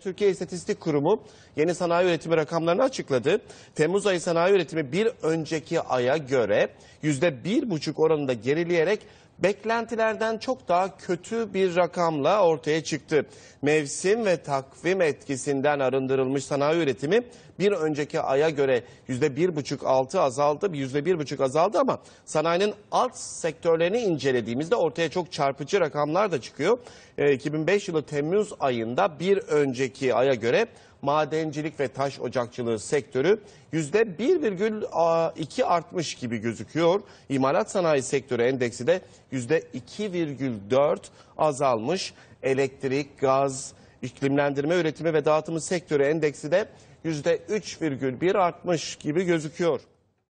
Türkiye İstatistik Kurumu yeni sanayi üretimi rakamlarını açıkladı. Temmuz ayı sanayi üretimi bir önceki aya göre %1,5 oranında gerileyerek beklentilerden çok daha kötü bir rakamla ortaya çıktı. Mevsim ve takvim etkisinden arındırılmış sanayi üretimi bir önceki aya göre %1,5-6 azaldı, %1,5 azaldı ama sanayinin alt sektörlerini incelediğimizde ortaya çok çarpıcı rakamlar da çıkıyor. 2005 ee, yılı Temmuz ayında bir önceki aya göre madencilik ve taş ocakçılığı sektörü %1,2 artmış gibi gözüküyor. İmalat sanayi sektörü endeksi de %2,4 azalmış. Elektrik, gaz, iklimlendirme üretimi ve dağıtımı sektörü endeksi de %3,1 artmış gibi gözüküyor.